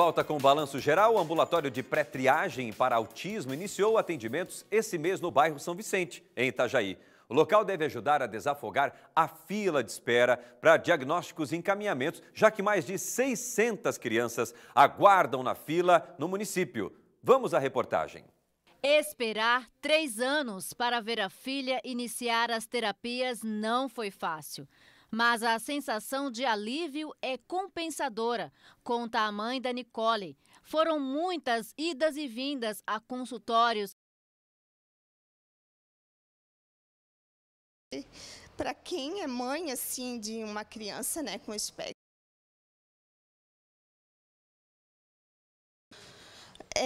Volta com o balanço geral. O ambulatório de pré-triagem para autismo iniciou atendimentos esse mês no bairro São Vicente, em Itajaí. O local deve ajudar a desafogar a fila de espera para diagnósticos e encaminhamentos, já que mais de 600 crianças aguardam na fila no município. Vamos à reportagem. Esperar três anos para ver a filha iniciar as terapias não foi fácil. Mas a sensação de alívio é compensadora, conta a mãe da Nicole. Foram muitas idas e vindas a consultórios. Para quem é mãe assim de uma criança, né, com espectro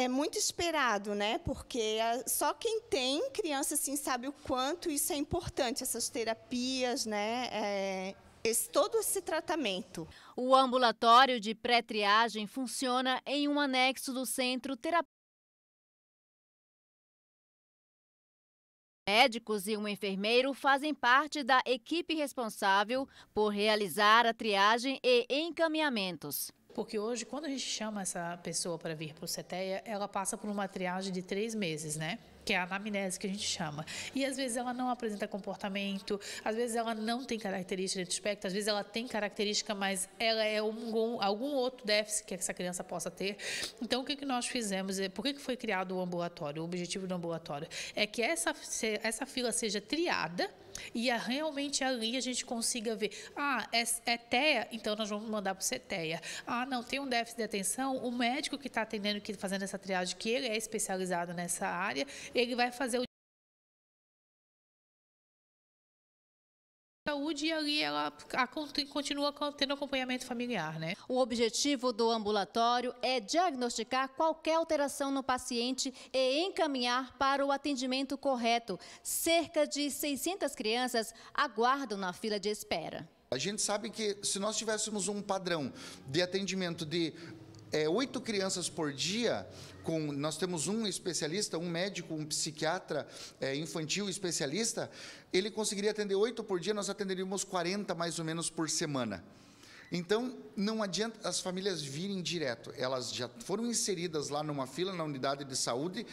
é muito esperado, né? Porque ah, só quem tem criança assim sabe o quanto isso é importante, essas terapias, né? É, esse, todo esse tratamento. O ambulatório de pré-triagem funciona em um anexo do centro terapêutico. Médicos e um enfermeiro fazem parte da equipe responsável por realizar a triagem e encaminhamentos. Porque hoje, quando a gente chama essa pessoa para vir para o CETEA, ela passa por uma triagem de três meses, né? que é a anamnese que a gente chama. E às vezes ela não apresenta comportamento, às vezes ela não tem característica de espectro, às vezes ela tem característica, mas ela é algum outro déficit que essa criança possa ter. Então, o que, que nós fizemos? É, por que, que foi criado o ambulatório? O objetivo do ambulatório é que essa, essa fila seja triada e a, realmente ali a gente consiga ver, ah, é, é TEA, então nós vamos mandar para o CTEA. Ah, não, tem um déficit de atenção, o médico que está atendendo, que fazendo essa triagem, que ele é especializado nessa área, ele vai fazer o saúde e ali ela continua tendo acompanhamento familiar, né? O objetivo do ambulatório é diagnosticar qualquer alteração no paciente e encaminhar para o atendimento correto. Cerca de 600 crianças aguardam na fila de espera. A gente sabe que se nós tivéssemos um padrão de atendimento de é, oito crianças por dia, com, nós temos um especialista, um médico, um psiquiatra é, infantil especialista, ele conseguiria atender oito por dia, nós atenderíamos 40 mais ou menos por semana. Então, não adianta as famílias virem direto, elas já foram inseridas lá numa fila na unidade de saúde,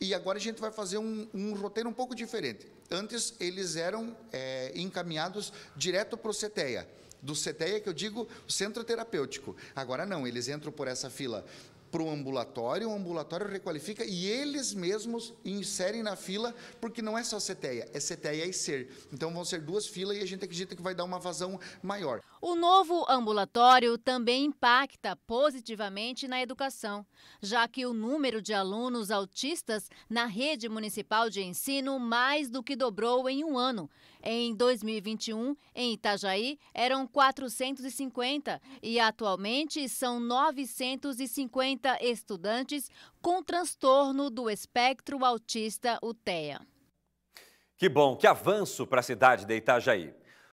e agora a gente vai fazer um, um roteiro um pouco diferente. Antes, eles eram é, encaminhados direto para o CETEA do CETEA que eu digo centro terapêutico. Agora não, eles entram por essa fila para o ambulatório, o ambulatório requalifica e eles mesmos inserem na fila, porque não é só CTEA é CTEA e SER. Então vão ser duas filas e a gente acredita que vai dar uma vazão maior. O novo ambulatório também impacta positivamente na educação, já que o número de alunos autistas na rede municipal de ensino mais do que dobrou em um ano. Em 2021, em Itajaí, eram 450 e atualmente são 950 50 estudantes com transtorno do espectro autista, o TEA. Que bom, que avanço para a cidade de Itajaí.